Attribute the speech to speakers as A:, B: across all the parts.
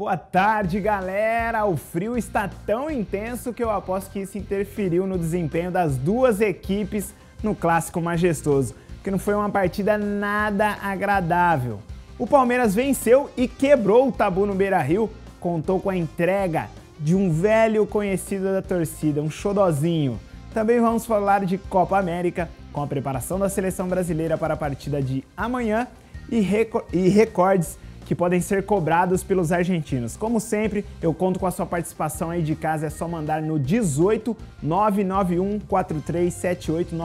A: Boa tarde, galera! O frio está tão intenso que eu aposto que isso interferiu no desempenho das duas equipes no Clássico Majestoso, que não foi uma partida nada agradável. O Palmeiras venceu e quebrou o tabu no Beira-Rio, contou com a entrega de um velho conhecido da torcida, um xodozinho. Também vamos falar de Copa América, com a preparação da seleção brasileira para a partida de amanhã e, e recordes que podem ser cobrados pelos argentinos. Como sempre, eu conto com a sua participação aí de casa, é só mandar no 18 991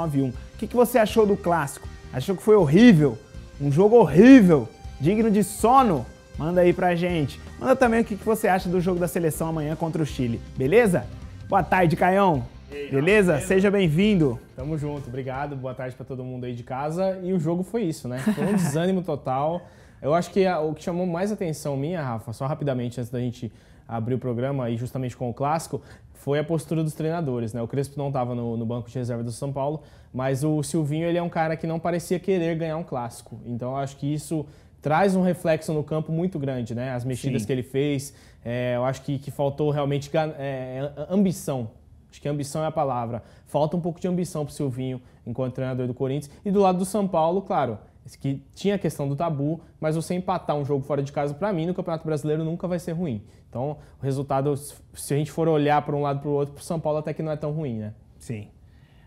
A: O que, que você achou do clássico? Achou que foi horrível? Um jogo horrível? Digno de sono? Manda aí pra gente. Manda também o que, que você acha do jogo da seleção amanhã contra o Chile, beleza? Boa tarde, Caião! beleza? beleza? Seja bem-vindo.
B: Tamo junto, obrigado. Boa tarde para todo mundo aí de casa. E o jogo foi isso, né? Foi um desânimo total. Eu acho que a, o que chamou mais atenção minha, Rafa, só rapidamente antes da gente abrir o programa e justamente com o clássico, foi a postura dos treinadores, né? O Crespo não estava no, no, banco de reserva do São Paulo, mas o Silvinho ele é um cara que não parecia querer ganhar um clássico. Então eu acho que isso traz um reflexo no campo muito grande, né? As mexidas Sim. que ele fez, é, eu acho que, que faltou realmente é, ambição. Acho que ambição é a palavra. Falta um pouco de ambição para o Silvinho enquanto treinador do Corinthians. E do lado do São Paulo, claro, que tinha a questão do tabu, mas você empatar um jogo fora de casa, para mim, no Campeonato Brasileiro nunca vai ser ruim. Então, o resultado, se a gente for olhar para um lado para o outro, para São Paulo até que não é tão ruim, né? Sim.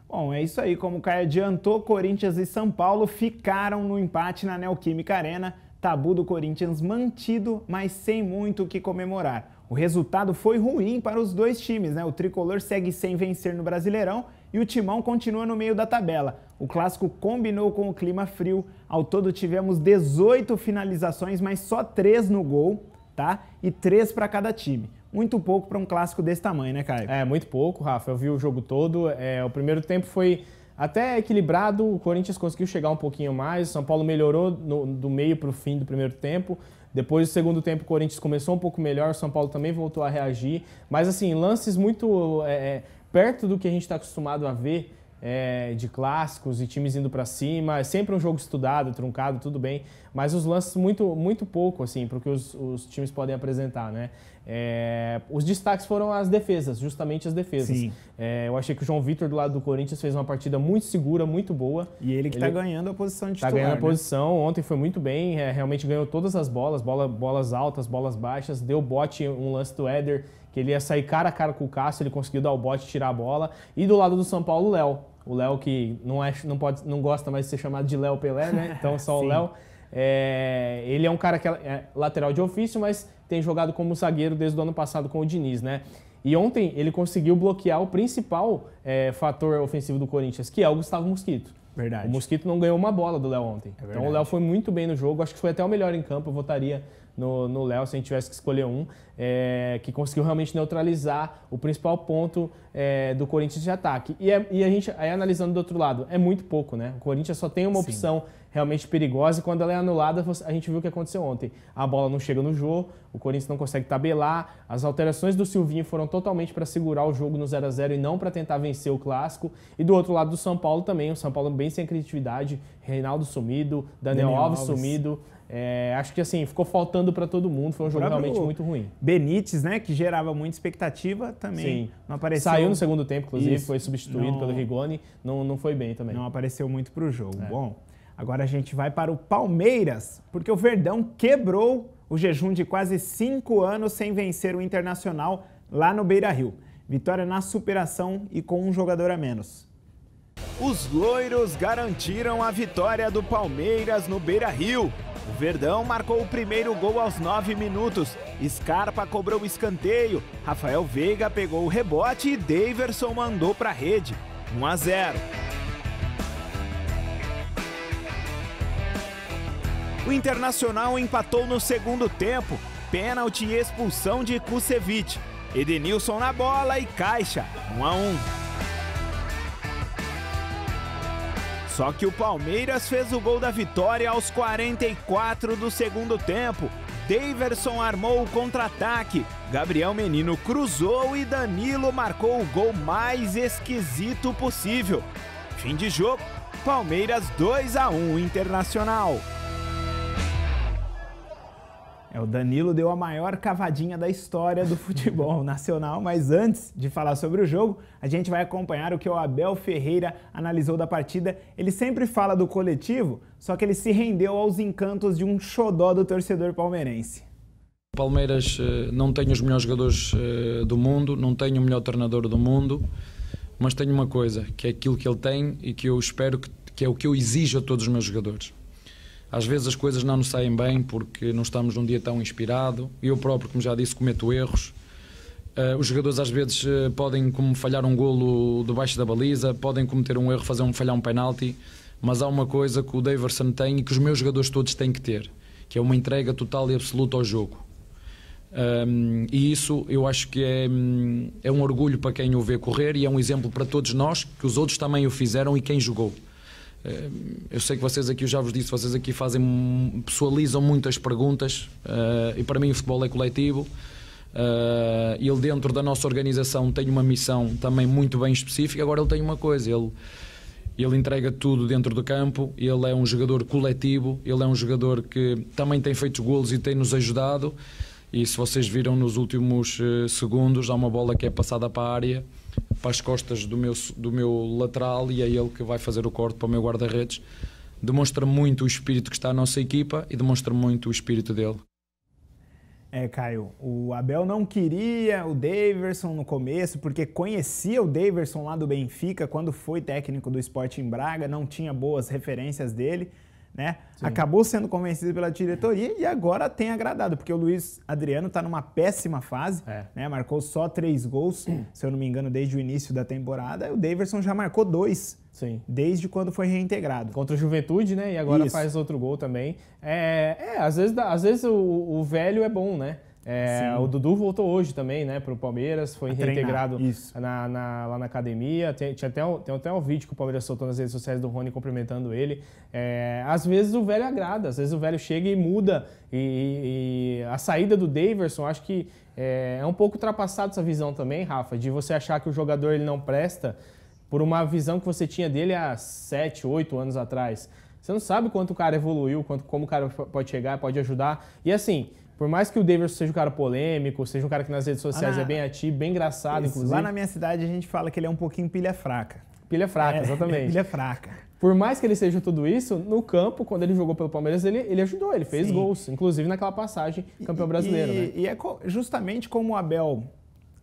B: Bom,
A: é isso aí. Como o Caio adiantou, Corinthians e São Paulo ficaram no empate na Neoquímica Arena. Tabu do Corinthians mantido, mas sem muito o que comemorar. O resultado foi ruim para os dois times, né? O tricolor segue sem vencer no Brasileirão e o Timão continua no meio da tabela. O clássico combinou com o clima frio. Ao todo tivemos 18 finalizações, mas só 3 no gol, tá? E 3 para cada time. Muito
B: pouco para um clássico desse tamanho, né, Caio? É, muito pouco, Rafa. Eu vi o jogo todo. É, o primeiro tempo foi até equilibrado. O Corinthians conseguiu chegar um pouquinho mais. O São Paulo melhorou no, do meio para o fim do primeiro tempo. Depois do segundo tempo, o Corinthians começou um pouco melhor. O São Paulo também voltou a reagir. Mas, assim, lances muito é, é perto do que a gente está acostumado a ver é, de clássicos e times indo para cima. É sempre um jogo estudado, truncado, tudo bem. Mas os lances muito, muito pouco, assim, para que os, os, times podem apresentar, né? É, os destaques foram as defesas, justamente as defesas. É, eu achei que o João Vitor, do lado do Corinthians, fez uma partida muito segura, muito boa. E ele que está ganhando
A: a posição de tá titular. Está ganhando né? a
B: posição. Ontem foi muito bem, é, realmente ganhou todas as bolas, bola, bolas altas, bolas baixas. Deu bote um lance do Éder que ele ia sair cara a cara com o Cássio, ele conseguiu dar o bote e tirar a bola. E do lado do São Paulo, o Léo. O Léo que não, é, não, pode, não gosta mais de ser chamado de Léo Pelé, né? Então só o Léo. É, ele é um cara que é, é lateral de ofício, mas tem jogado como zagueiro desde o ano passado com o Diniz, né? E ontem ele conseguiu bloquear o principal é, fator ofensivo do Corinthians, que é o Gustavo Mosquito. Verdade. O Mosquito não ganhou uma bola do Léo ontem. É então o Léo foi muito bem no jogo, acho que foi até o melhor em campo, eu votaria no Léo, se a gente tivesse que escolher um, é, que conseguiu realmente neutralizar o principal ponto é, do Corinthians de ataque. E, é, e, a gente, aí analisando do outro lado, é muito pouco, né? O Corinthians só tem uma Sim. opção realmente perigosa e quando ela é anulada, a gente viu o que aconteceu ontem. A bola não chega no jogo, o Corinthians não consegue tabelar, as alterações do Silvinho foram totalmente para segurar o jogo no 0 a 0 e não para tentar vencer o clássico. E do outro lado do São Paulo também, o São Paulo bem sem criatividade, Reinaldo sumido, Daniel, Daniel Alves, Alves sumido, é, acho que assim, ficou faltando para todo mundo, foi um jogo realmente muito ruim. Benítez, né, que gerava muita expectativa, também Sim. não apareceu. Saiu no segundo tempo, inclusive, Isso. foi substituído não... pelo Rigoni, não,
A: não foi bem também. Não apareceu muito para o jogo. É. Bom, agora a gente vai para o Palmeiras, porque o Verdão quebrou o jejum de quase cinco anos sem vencer o Internacional lá no Beira-Rio. Vitória na superação e com um jogador a menos. Os loiros garantiram a vitória do Palmeiras no Beira-Rio. O Verdão marcou o primeiro gol aos 9 minutos. Scarpa cobrou o escanteio. Rafael Veiga pegou o rebote e Daverson mandou para a rede. 1 a 0. O Internacional empatou no segundo tempo. Pênalti e expulsão de Kusevich. Edenilson na bola e caixa. 1 a 1. Só que o Palmeiras fez o gol da vitória aos 44 do segundo tempo. Daverson armou o contra-ataque, Gabriel Menino cruzou e Danilo marcou o gol mais esquisito possível. Fim de jogo, Palmeiras 2 a 1 Internacional. É, o Danilo deu a maior cavadinha da história do futebol nacional, mas antes de falar sobre o jogo, a gente vai acompanhar o que o Abel Ferreira analisou da partida. Ele sempre fala do coletivo, só que ele se rendeu aos encantos de um xodó do torcedor palmeirense.
C: Palmeiras eh, não tem os melhores jogadores eh, do mundo, não tem o melhor treinador do mundo, mas tem uma coisa, que é aquilo que ele tem e que eu espero que, que é o que eu exijo a todos os meus jogadores às vezes as coisas não nos saem bem porque não estamos num dia tão inspirado. Eu próprio, como já disse, cometo erros. Uh, os jogadores às vezes eh, podem como falhar um golo debaixo da baliza, podem cometer um erro, fazer um falhar um penalti, mas há uma coisa que o Daverson tem e que os meus jogadores todos têm que ter, que é uma entrega total e absoluta ao jogo. Um, ehm, e isso eu acho que é, hum, é um orgulho para quem o vê correr e é um exemplo para todos nós que os outros também o fizeram e quem jogou. Eh, eu sei que vocês aqui, eu já vos disse, vocês aqui fazem, pessoalizam muitas perguntas eh, e para mim o futebol é coletivo. Eh, ele dentro da nossa organização tem uma missão também muito bem específica. Agora ele tem uma coisa, ele ele entrega tudo dentro do campo, ele é um jogador coletivo, ele é um jogador que também tem feito golos e tem nos ajudado e se vocês viram nos últimos eh, segundos, há uma bola que é passada para a área, para as costas do meu, do meu lateral e é ele que vai fazer o corte para o meu guarda-redes. Demonstra muito o espírito que está a nossa equipa e demonstra muito o espírito dele.
A: É, Caio, o Abel não queria o Daverson no começo, porque conhecia o Daverson lá do Benfica, quando foi técnico do Sporting Braga, não tinha boas referências dele né? Sim. Acabou sendo convencido pela diretoria e agora tem agradado, porque o Luiz Adriano está numa péssima fase, é. né? Marcou só três gols, se eu não me engano, desde o início da temporada. E o Daverson já marcou dois.
B: Sim. Desde quando foi reintegrado. Contra o Juventude, né? E agora Isso. faz outro gol também. É, é às vezes, às vezes o, o velho é bom, né? É, o Dudu voltou hoje também, né, para o Palmeiras, foi a reintegrado na, na, lá na academia. Tem, tinha até, tem até um vídeo que o Palmeiras soltou nas redes sociais do Rony cumprimentando ele. É, às vezes o velho agrada, às vezes o velho chega e muda. E, e a saída do Daverson, acho que é, é, um pouco ultrapassado essa visão também, Rafa, de você achar que o jogador ele não presta por uma visão que você tinha dele há 7, 8 anos atrás. Você não sabe quanto o cara evoluiu, quanto, como o cara pode chegar, pode ajudar. E assim, por mais que o Daverson seja um cara polêmico, seja um cara que nas redes sociais ah, é bem ativo, bem engraçado, isso. inclusive. Lá na minha cidade a gente fala que ele é um pouquinho pilha fraca. Pilha fraca, é, exatamente. pilha fraca. Por mais que ele seja tudo isso, no campo, quando ele jogou pelo Palmeiras, ele, ele ajudou, ele fez Sim. gols, inclusive naquela passagem campeão e, brasileiro. E, né? e é justamente como o Abel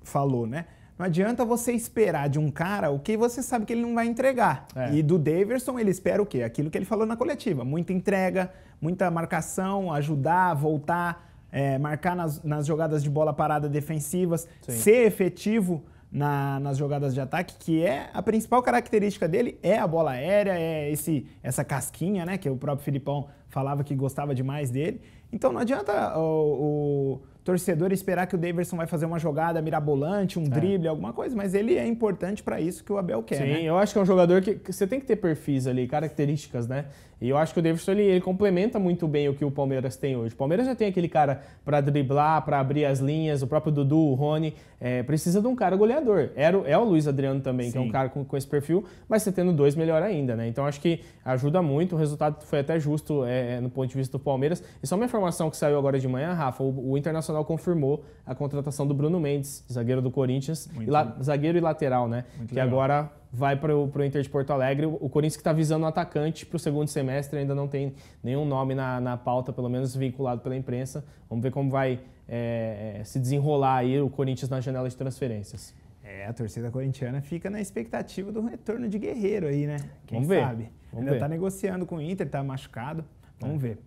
A: falou, né? Não adianta você esperar de um cara o que você sabe que ele não vai entregar. É. E do Daverson ele espera o quê? Aquilo que ele falou na coletiva. Muita entrega, muita marcação, ajudar, voltar, é, marcar nas, nas, jogadas de bola parada defensivas, Sim. ser efetivo na, nas jogadas de ataque, que é a principal característica dele é a bola aérea, é esse essa casquinha, né, que o próprio Filipão falava que gostava demais dele. Então não adianta o, o torcedor esperar que o Davidson vai fazer uma jogada mirabolante, um é. drible, alguma coisa, mas ele é importante para isso que o Abel quer. Sim, né?
B: eu acho que é um jogador que, que, você tem que ter perfis ali, características, né? E eu acho que o Davidson ele, ele, complementa muito bem o que o Palmeiras tem hoje. O Palmeiras já tem aquele cara para driblar, para abrir as linhas, o próprio Dudu, o Rony. É, precisa de um cara goleador. Era, é o Luiz Adriano também, Sim. que é um cara com, com esse perfil, mas você tendo dois, melhor ainda, né? Então acho que ajuda muito. O resultado foi até justo é, é, no ponto de vista do Palmeiras. E só uma informação que saiu agora de manhã, Rafa: o, o Internacional confirmou a contratação do Bruno Mendes, zagueiro do Corinthians, e la, zagueiro e lateral, né? Muito que legal. agora vai para o Inter de Porto Alegre. O Corinthians que está visando um atacante para o segundo semestre, ainda não tem nenhum nome na, na pauta, pelo menos vinculado pela imprensa. Vamos ver como vai é, é, se desenrolar aí o Corinthians na janela de transferências. É, a torcida corintiana fica na expectativa do retorno de Guerreiro aí, né?
A: Quem Vamos ver. sabe? Vamos ainda está negociando com o Inter, está machucado. Vamos é. ver.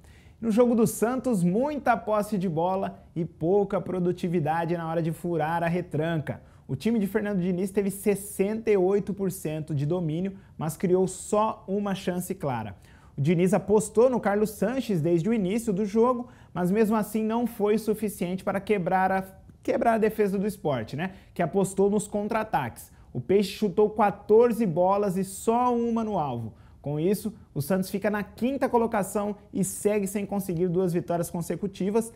A: No jogo do Santos, muita posse de bola e pouca produtividade na hora de furar a retranca. O time de Fernando Diniz teve 68% de domínio, mas criou só uma chance clara. O Diniz apostou no Carlos Sanches desde o início do jogo, mas mesmo assim não foi suficiente para quebrar a, quebrar a defesa do esporte, né? Que apostou nos contra-ataques. O Peixe chutou 14 bolas e só uma no alvo. Com isso, o Santos fica na quinta colocação e segue sem conseguir duas vitórias consecutivas,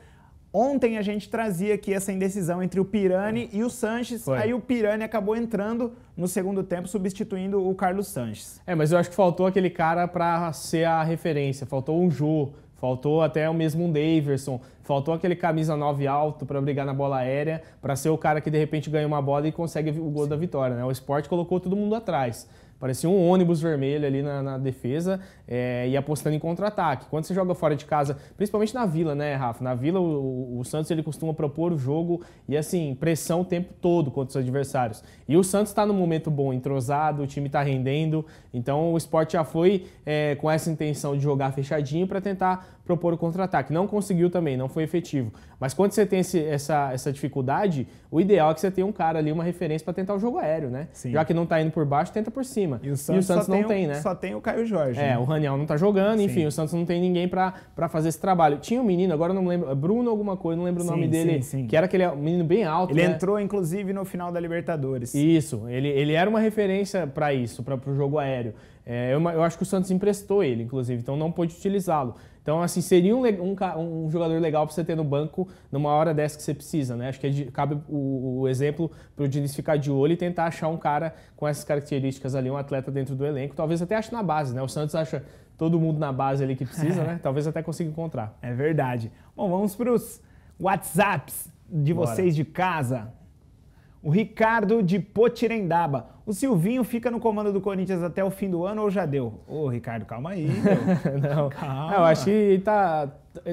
A: Ontem a gente trazia aqui essa indecisão entre o Pirani e o Sanches. Foi. Aí o Pirani acabou entrando no segundo tempo, substituindo o Carlos Sanches.
B: É, mas eu acho que faltou aquele cara para ser a referência. Faltou um Jô, faltou até o mesmo um Daverson, faltou aquele camisa 9 alto para brigar na bola aérea, para ser o cara que de repente ganha uma bola e consegue o gol Sim. da vitória. Né? O esporte colocou todo mundo atrás. Parecia um ônibus vermelho ali na, na defesa é, e apostando em contra-ataque. Quando você joga fora de casa, principalmente na Vila, né, Rafa? Na Vila, o, o, Santos ele costuma propor o jogo e, assim, pressão o tempo todo contra os adversários. E o Santos está num momento bom, entrosado, o time está rendendo. Então, o esporte já foi é, com essa intenção de jogar fechadinho para tentar propor o contra-ataque. Não conseguiu também, não foi efetivo. Mas quando você tem esse, essa, essa dificuldade, o ideal é que você tenha um cara ali, uma referência para tentar o jogo aéreo, né? Sim. Já que não está indo por baixo, tenta por cima. E o Santos, e o Santos não tem, tem, né? Só
A: tem o Caio Jorge. É, né? o
B: Raniel não está jogando, enfim, sim. o Santos não tem ninguém para fazer esse trabalho. Tinha um menino, agora não lembro, é Bruno alguma coisa, não lembro sim, o nome dele, que era aquele menino bem alto, Ele né? entrou, inclusive, no final da Libertadores. Isso, ele, ele era uma referência para isso, para o jogo aéreo. É, eu, eu, acho que o Santos emprestou ele, inclusive, então não pôde utilizá-lo. Então, assim, seria um, um, um jogador legal para você ter no banco numa hora dessa que você precisa, né? Acho que é de, cabe o, o exemplo para o Diniz ficar de olho e tentar achar um cara com essas características ali, um atleta dentro do elenco. Talvez até ache na base, né? O Santos acha todo mundo na base ali que precisa, né? Talvez até consiga encontrar. É verdade. Bom, vamos para os WhatsApps de Bora. vocês de casa.
A: O Ricardo de Potirendaba. O Silvinho fica no comando do Corinthians até o fim do ano
B: ou já deu? Ô, Ricardo, calma aí. Não, calma. eu acho que tá,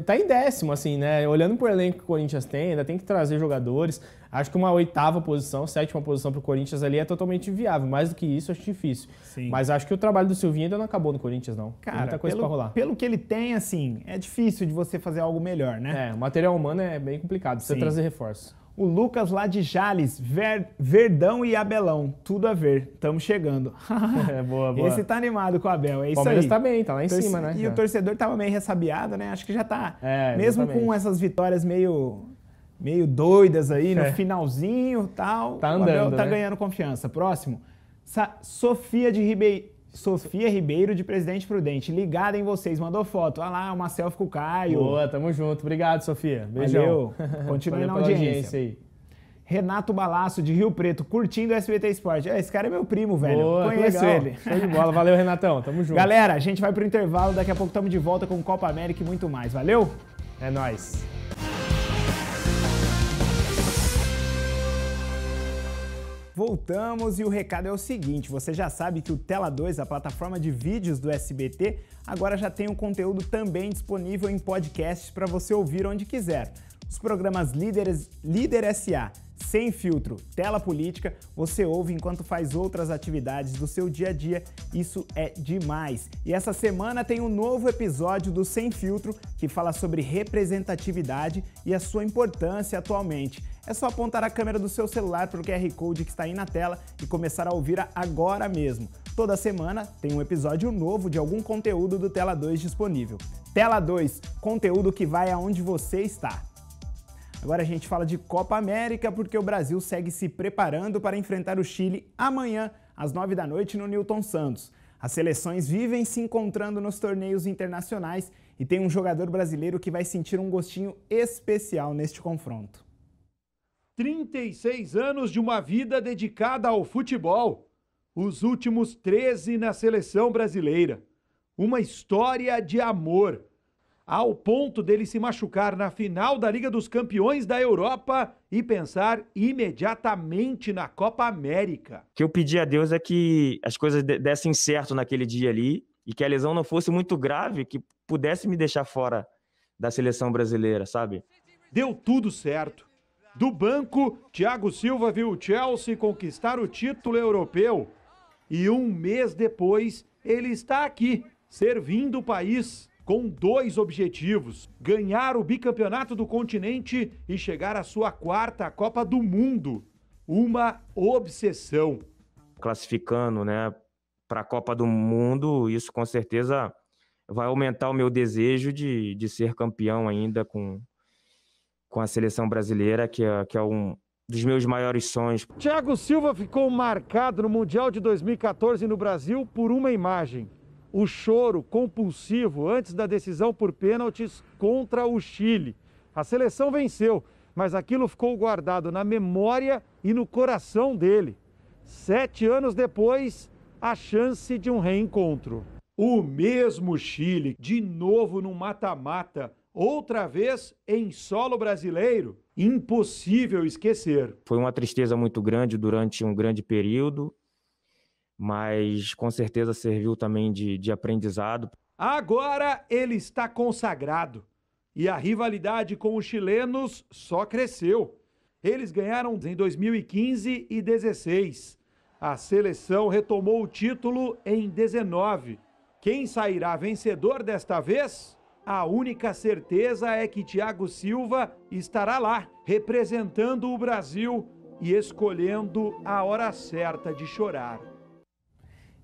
B: tá em décimo, assim, né? Olhando pro elenco que o Corinthians tem, ainda tem que trazer jogadores. Acho que uma oitava posição, sétima posição pro Corinthians ali é totalmente viável. Mais do que isso, acho difícil. Sim. Mas acho que o trabalho do Silvinho ainda não acabou no Corinthians, não. Cara, tem muita coisa pelo, pra rolar.
A: Pelo que ele tem, assim, é difícil de você fazer
B: algo melhor, né? É, o material humano é bem complicado, precisa Sim. trazer reforço
A: o Lucas lá de Jales, Ver, Verdão e Abelão, tudo a ver, estamos chegando. é, boa, boa. Esse tá animado com o Abel, é isso Palmeiras aí. tá bem, tá lá em cima, né? E o é. torcedor tava meio ressabiado, né? Acho que já tá, é, mesmo com essas vitórias meio meio doidas aí no é. finalzinho, tal. Tá andando, o Abel tá né? ganhando confiança. Próximo. Sa Sofia de Ribeirão Sofia Ribeiro de Presidente Prudente, ligada em vocês, mandou foto. Olha lá, uma selfie com o Caio. Boa,
B: tamo junto. Obrigado, Sofia. Beijão. Valeu. Continue na audiência. audiência. aí.
A: Renato Balaço, de Rio Preto, curtindo o SBT Esporte. É, esse cara é meu primo, velho. Boa, Conheço ele. Show de bola. Valeu,
B: Renatão. Tamo junto. Galera,
A: a gente vai pro intervalo. Daqui a pouco tamo de volta com Copa América e muito mais. Valeu? É nóis. Voltamos e o recado é o seguinte: você já sabe que o Tela 2, a plataforma de vídeos do SBT, agora já tem um conteúdo também disponível em podcasts para você ouvir onde quiser. Os programas Líderes, Líder SA sem filtro, tela política, você ouve enquanto faz outras atividades do seu dia a dia. Isso é demais. E essa semana tem um novo episódio do Sem Filtro que fala sobre representatividade e a sua importância atualmente. É só apontar a câmera do seu celular para o QR Code que está aí na tela e começar a ouvir agora mesmo. Toda semana tem um episódio novo de algum conteúdo do Tela 2 disponível. Tela 2, conteúdo que vai aonde você está. Agora a gente fala de Copa América porque o Brasil segue se preparando para enfrentar o Chile amanhã, às 9 da noite, no Newton Santos. As seleções vivem se encontrando nos torneios internacionais e tem um jogador brasileiro que vai sentir um gostinho especial neste confronto.
D: 36 anos de uma vida dedicada ao futebol, os últimos 13 na seleção brasileira. Uma história de amor ao ponto dele se machucar na final da Liga dos Campeões da Europa e pensar imediatamente na Copa América.
A: O que eu pedi a Deus é que as coisas dessem certo naquele
B: dia ali e que a lesão não fosse muito grave, que pudesse me deixar fora da seleção brasileira, sabe? Deu tudo certo. Do banco, Thiago Silva
D: viu o Chelsea conquistar o título europeu. E um mês depois, ele está aqui, servindo o país com dois objetivos: ganhar o bicampeonato do continente e chegar à sua quarta Copa do Mundo.
B: Uma obsessão. Classificando, né, para a Copa do Mundo, isso com certeza vai aumentar o meu desejo de, de ser campeão ainda com, com a seleção brasileira, que é, que é um, dos meus maiores
E: sonhos.
D: Thiago Silva ficou marcado no Mundial de 2014 no Brasil por uma imagem o choro compulsivo antes da decisão por pênaltis contra o Chile. A seleção venceu, mas aquilo ficou guardado na memória e no coração dele. Sete anos depois, a chance de um reencontro. O mesmo Chile, de novo no mata-mata, outra vez em solo brasileiro.
B: Impossível esquecer. Foi uma tristeza muito grande durante um grande período mas com certeza serviu também de, de aprendizado.
D: Agora ele está consagrado e a rivalidade com os chilenos só cresceu. Eles ganharam em 2015 e 2016. A seleção retomou o título em 19. Quem sairá vencedor desta vez? A única certeza é que Thiago Silva estará lá, representando o Brasil e
B: escolhendo a hora certa de chorar.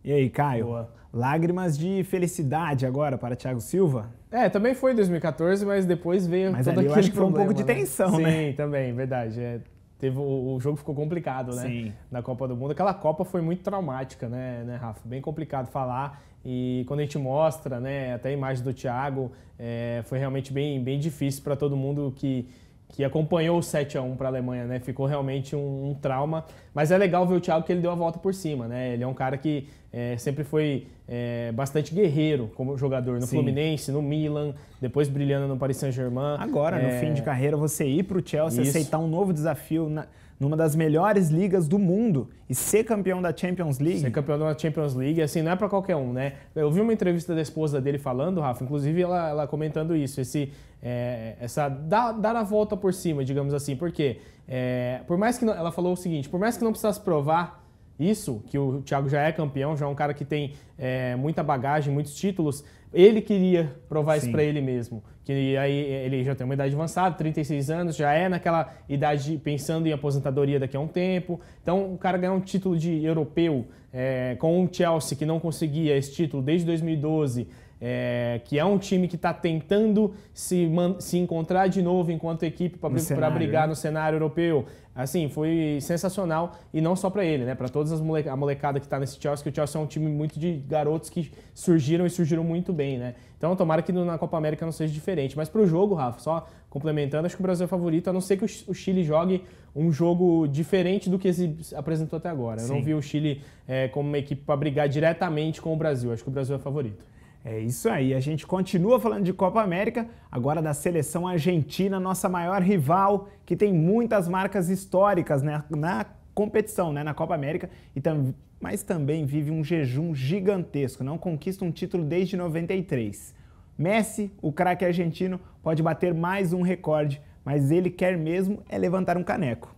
A: E aí, Caio? Boa. Lágrimas de felicidade agora para Thiago Silva?
B: É, também foi 2014, mas depois veio mas todo ali eu acho que foi um pouco de né? tensão, né? né? Sim, também, verdade. É, teve, o, jogo ficou complicado, né? Sim. Na Copa do Mundo. Aquela Copa foi muito traumática, né, né, Rafa? Bem complicado falar. E quando a gente mostra, né, até a imagem do Thiago, é, foi realmente bem, bem difícil para todo mundo que, que acompanhou o 7 a 1 para a Alemanha, né? Ficou realmente um, um, trauma, mas é legal ver o Thiago que ele deu a volta por cima, né? Ele é um cara que é, sempre foi é, bastante guerreiro como jogador no Sim. Fluminense, no Milan, depois brilhando no Paris Saint-Germain. Agora, é... no fim de carreira, você ir para o Chelsea, Isso. aceitar
A: um novo desafio na, numa das melhores ligas do mundo e ser campeão da Champions League. Ser campeão
B: da Champions League, assim, não é para qualquer um, né? Eu vi uma entrevista da esposa dele falando, Rafa, inclusive ela, ela comentando isso, esse, é, essa dar, dar a volta por cima, digamos assim, porque é, por mais que não, ela falou o seguinte, por mais que não precisasse provar isso, que o Thiago já é campeão, já é um cara que tem é, muita bagagem, muitos títulos. Ele queria provar Sim. isso para ele mesmo. Que aí é, ele já tem uma idade avançada, 36 anos, já é naquela idade pensando em aposentadoria daqui a um tempo. Então, o cara ganhar um título de europeu é, com o um Chelsea que não conseguia esse título desde 2012 é, que é um time que está tentando se, se encontrar de novo enquanto equipe para brigar né? no cenário europeu. Assim, foi sensacional e não só para ele, né? Para todas as mole a molecada que está nesse Chelsea, que o Chelsea é um time muito de garotos que surgiram e surgiram muito bem, né? Então, tomara que na Copa América não seja diferente. Mas para o jogo, Rafa, só complementando, acho que o Brasil é favorito, a não ser que o Chile jogue um jogo diferente do que se apresentou até agora. Sim. Eu não vi o Chile é, como uma equipe para brigar diretamente com o Brasil. Acho que o Brasil é favorito. É isso aí, a gente continua falando de Copa América, agora da seleção
A: argentina, nossa maior rival, que tem muitas marcas históricas né, na competição, né, na Copa América, e tam mas também vive um jejum gigantesco, não conquista um título desde 93. Messi, o craque argentino, pode bater mais um recorde, mas ele quer mesmo é levantar um caneco.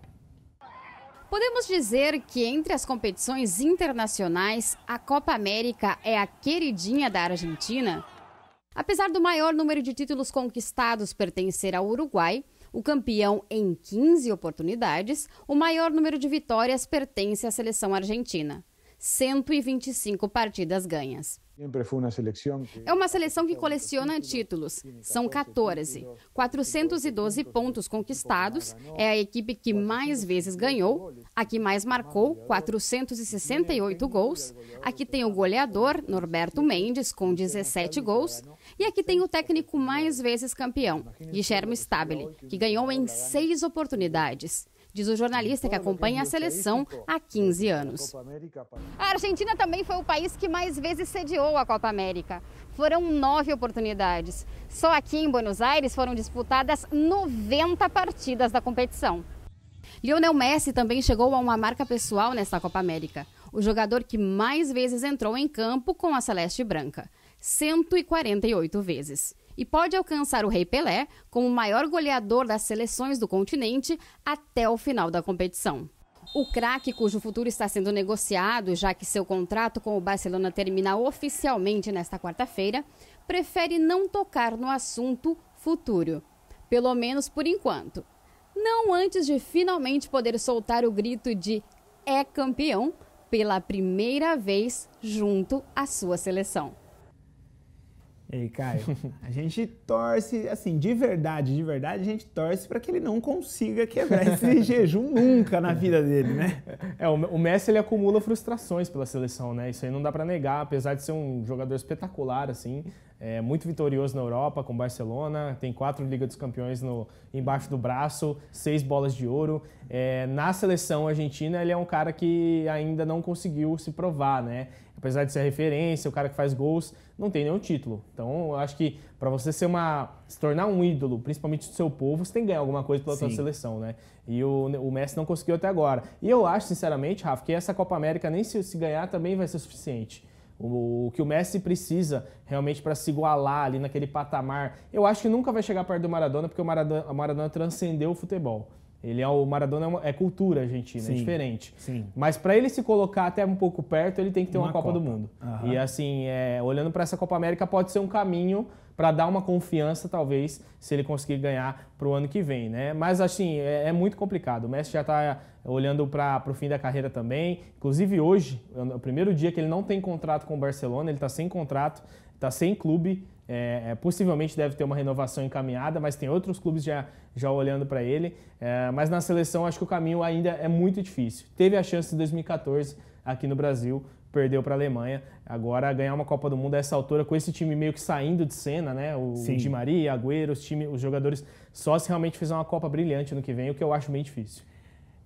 E: Podemos dizer que entre as competições internacionais, a Copa América é a queridinha da Argentina? Apesar do maior número de títulos conquistados pertencer ao Uruguai, o campeão em 15 oportunidades, o maior número de vitórias pertence à seleção argentina: 125 partidas ganhas. É uma seleção que coleciona títulos. São 14. 412 pontos conquistados. É a equipe que mais vezes ganhou, a que mais marcou, 468 gols. Aqui tem o goleador, Norberto Mendes, com 17 gols. E aqui tem o técnico mais vezes campeão, Guilherme Stabile, que ganhou em seis oportunidades diz o jornalista que acompanha a seleção há 15 anos. A Argentina também foi o país que mais vezes sediou a Copa América. Foram nove oportunidades. Só aqui em Buenos Aires foram disputadas 90 partidas da competição. Lionel Messi também chegou a uma marca pessoal nesta Copa América. O jogador que mais vezes entrou em campo com a Celeste Branca. 148 vezes e pode alcançar o Rei Pelé como o maior goleador das seleções do continente até o final da competição. O craque, cujo futuro está sendo negociado, já que seu contrato com o Barcelona termina oficialmente nesta quarta-feira, prefere não tocar no assunto futuro, pelo menos por enquanto. Não antes de finalmente poder soltar o grito de é campeão pela primeira vez junto à sua seleção.
A: Ei, Caio, a gente torce, assim, de verdade,
B: de verdade, a gente torce para que ele não consiga quebrar esse jejum nunca na vida dele, né? É, o Messi ele acumula frustrações pela seleção, né? Isso aí não dá para negar, apesar de ser um jogador espetacular, assim, é muito vitorioso na Europa com Barcelona, tem quatro Liga dos Campeões no, embaixo do braço, seis bolas de ouro. É, na seleção argentina, ele é um cara que ainda não conseguiu se provar, né? Apesar de ser referência, o cara que faz gols, não tem nenhum título. Então, eu acho que para você ser uma, se tornar um ídolo, principalmente do seu povo, você tem que ganhar alguma coisa pela sua seleção, né? E o, o, Messi não conseguiu até agora. E eu acho, sinceramente, Rafa, que essa Copa América, nem se, se ganhar, também vai ser suficiente. O, que o Messi precisa realmente para se igualar ali naquele patamar. Eu acho que nunca vai chegar perto do Maradona, porque o Maradona, o Maradona transcendeu o futebol. Ele é o Maradona é, é cultura argentina, é sim, é diferente. Sim. Mas para ele se colocar até um pouco perto, ele tem que ter uma, uma Copa, Copa, do Mundo. Uhum. E assim, é, olhando para essa Copa América pode ser um caminho para dar uma confiança, talvez, se ele conseguir ganhar para o ano que vem, né? Mas assim, é, é muito complicado. O Messi já está é, olhando para o fim da carreira também. Inclusive hoje, o primeiro dia que ele não tem contrato com o Barcelona, ele está sem contrato, está sem clube. É, é, possivelmente deve ter uma renovação encaminhada, mas tem outros clubes já, já olhando para ele. É, mas na seleção acho que o caminho ainda é muito difícil. Teve a chance em 2014 aqui no Brasil, perdeu para a Alemanha. Agora ganhar uma Copa do Mundo a essa altura com esse time meio que saindo de cena, né? O Di Maria, Agüero, os, time, os jogadores só se realmente fizer uma Copa brilhante no que vem, o que eu acho bem difícil.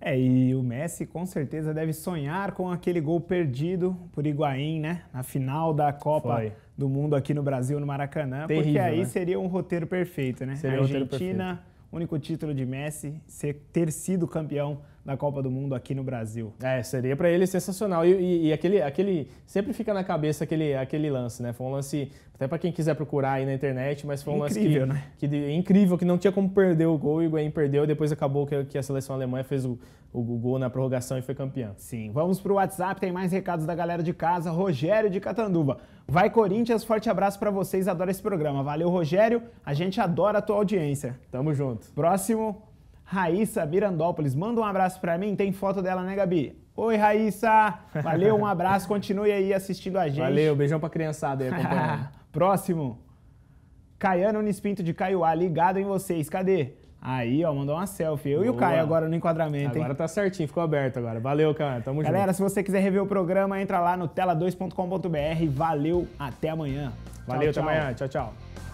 B: É, e o Messi
A: com certeza deve sonhar com aquele gol perdido por Higuaín, né? Na final da Copa Foi. do Mundo aqui no Brasil, no Maracanã. Terrível, porque aí né? seria um roteiro perfeito, né? Seria Argentina, um roteiro perfeito. único título de Messi, ser, ter sido campeão na Copa do Mundo aqui no
B: Brasil. É, seria para ele sensacional. E, e, e, aquele, aquele sempre fica na cabeça aquele, aquele lance, né? Foi um lance até para quem quiser procurar aí na internet, mas foi um incrível, lance que, né? que incrível, que não tinha como perder o gol e o Guaim perdeu. Depois acabou que, que a seleção alemã fez o, o gol na prorrogação e foi campeão. Sim, vamos pro WhatsApp, tem mais recados da galera de casa. Rogério de Catanduva.
A: Vai Corinthians, forte abraço para vocês, adoro esse programa. Valeu, Rogério. A gente adora a tua audiência. Tamo junto. Próximo, Raíssa Mirandópolis. Manda um abraço para mim, tem foto dela, né, Gabi? Oi, Raíssa! Valeu, um abraço, continue aí assistindo a gente. Valeu, beijão pra criançada aí acompanhando. Próximo. Caiano Unispinto de Caiuá, ligado em vocês, cadê? Aí, ó, mandou uma selfie. Eu Boa. e o Caio agora no enquadramento, agora hein? Agora tá certinho, ficou aberto agora.
B: Valeu, Caio, tamo Galera, junto. Galera, se
A: você quiser rever o programa, entra lá no tela2.com.br. Valeu, até amanhã. Valeu, tchau, até tchau. amanhã. Tchau, tchau.